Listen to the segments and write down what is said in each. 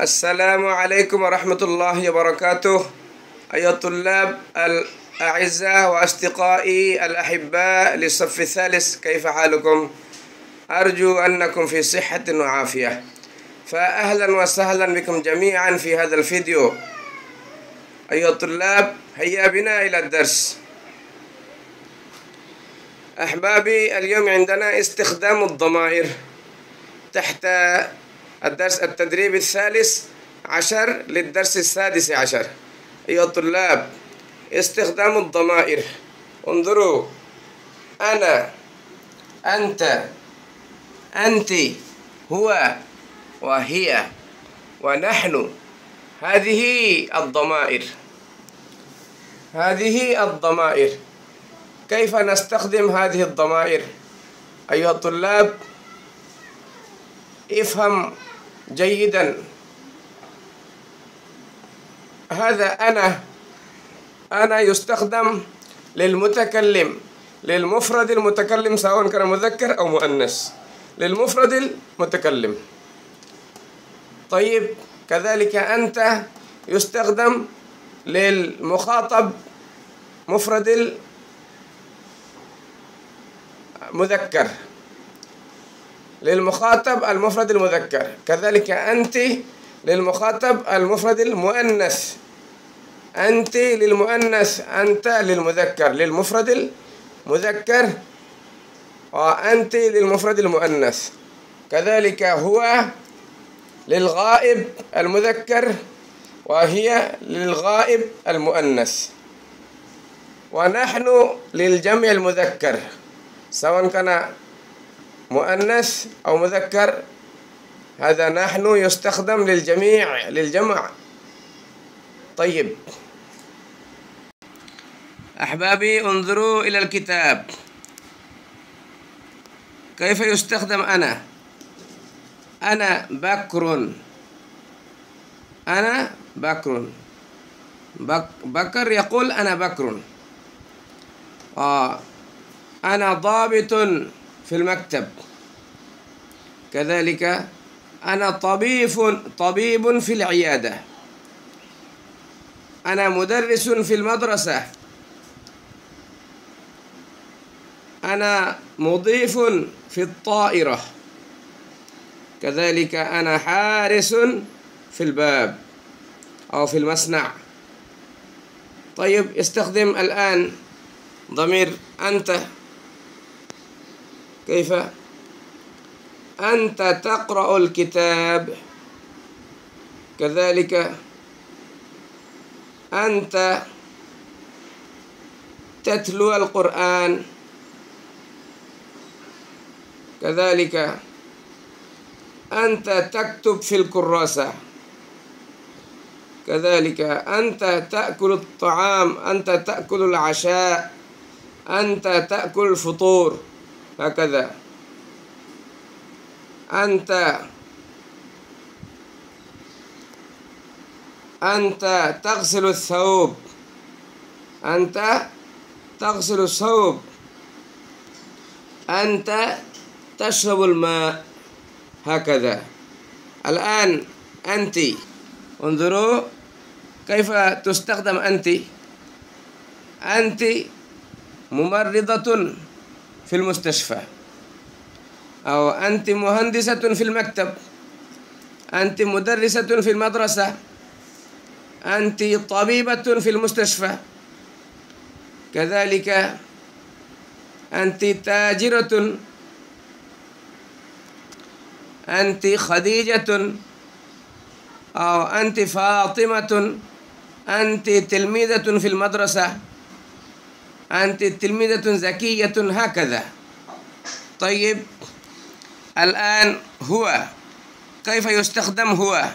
السلام عليكم ورحمة الله وبركاته أيها الطلاب الأعزاء وأصدقائي الأحباء للصف الثالث كيف حالكم؟ أرجو أنكم في صحة وعافية فأهلا وسهلا بكم جميعا في هذا الفيديو أيها الطلاب هيا بنا إلى الدرس أحبابي اليوم عندنا استخدام الضمائر تحت الدرس التدريب الثالث عشر للدرس السادس عشر أيها الطلاب استخدام الضمائر انظروا أنا أنت أنت هو وهي ونحن هذه الضمائر هذه الضمائر كيف نستخدم هذه الضمائر أيها الطلاب افهم جيدا هذا أنا أنا يستخدم للمتكلم للمفرد المتكلم سواء كان مذكر أو مؤنث للمفرد المتكلم طيب كذلك أنت يستخدم للمخاطب مفرد المذكر للمخاطب المفرد المذكر كذلك أنت للمخاطب المفرد المؤنث أنت للمؤنث أنت للمذكر للمفرد المذكر وأنت للمفرد المؤنث كذلك هو للغائب المذكر وهي للغائب المؤنث ونحن للجمع المذكر سواء كان مؤنث أو مذكر هذا نحن يستخدم للجميع للجمع طيب أحبابي انظروا إلى الكتاب كيف يستخدم أنا أنا بكر أنا بكر بك بكر يقول أنا بكر آه أنا ضابط في المكتب كذلك أنا طبيب طبيب في العيادة أنا مدرس في المدرسة أنا مضيف في الطائرة كذلك أنا حارس في الباب أو في المصنع طيب استخدم الآن ضمير أنت كيف أنت تقرأ الكتاب كذلك أنت تتلو القرآن كذلك أنت تكتب في الكراسة كذلك أنت تأكل الطعام أنت تأكل العشاء أنت تأكل الفطور هكذا أنت أنت تغسل الثوب أنت تغسل الثوب أنت تشرب الماء هكذا الآن أنت انظروا كيف تستخدم أنت أنت ممرضة في المستشفى أو أنت مهندسة في المكتب أنت مدرسة في المدرسة أنت طبيبة في المستشفى كذلك أنت تاجرة أنت خديجة أو أنت فاطمة أنت تلميذة في المدرسة أنت تلميذة ذكية هكذا طيب الآن هو كيف يستخدم هو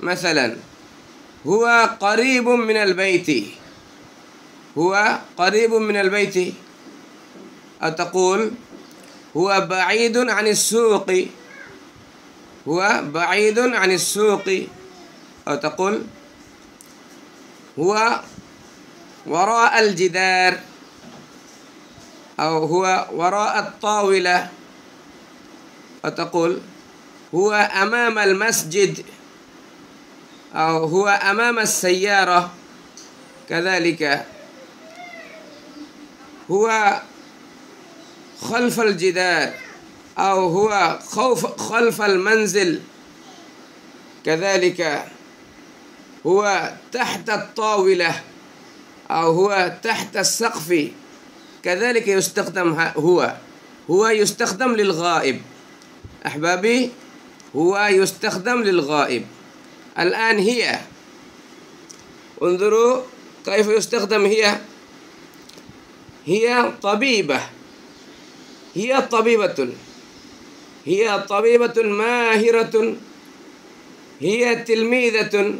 مثلا هو قريب من البيت هو قريب من البيت أو تقول هو بعيد عن السوق هو بعيد عن السوق أو تقول هو وراء الجدار أو هو وراء الطاولة وتقول هو أمام المسجد أو هو أمام السيارة كذلك هو خلف الجدار أو هو خوف خلف المنزل كذلك هو تحت الطاولة أو هو تحت السقف كذلك يستخدم هو هو يستخدم للغائب أحبابي هو يستخدم للغائب الآن هي انظروا كيف يستخدم هي هي طبيبة هي طبيبة هي طبيبة ماهرة هي تلميذة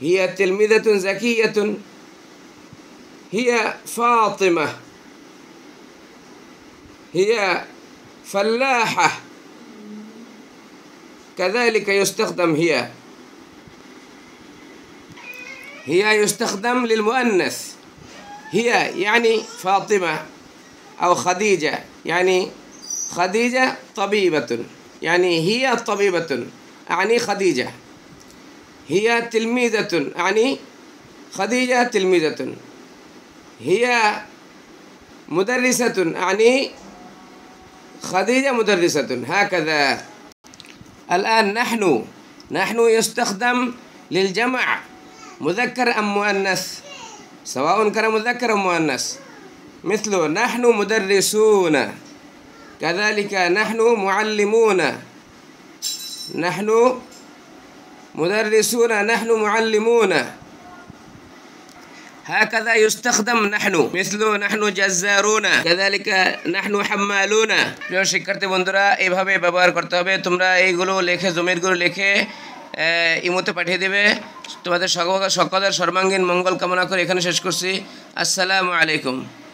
هي تلميذة ذكية هي فاطمة هي فلاحة كذلك يستخدم هي هي يستخدم للمؤنث هي يعني فاطمة أو خديجة يعني خديجة طبيبة يعني هي طبيبة أعني خديجة هي تلميذة أعني خديجة تلميذة هي مدرسة يعني خديجة مدرسة هكذا الآن نحن نحن يستخدم للجمع مذكر أم مؤنث سواء كان مذكر أم مؤنث مثل نحن مدرسون كذلك نحن معلمون نحن مدرسون نحن معلمون هكذا يستخدم نحن مثل نحن جزارون كذلك نحن حمالون প্রিয় শিক্ষার্থী বন্ধুরা এভাবে ব্যবহার করতে হবে তোমরা এইগুলো লিখে জমিরগুলো লিখে ইমোতে পাঠিয়ে দেবে তোমাদের সকলের সর্বাঙ্গীন মঙ্গল কামনা করে এখানে শেষ করছি আসসালামু আলাইকুম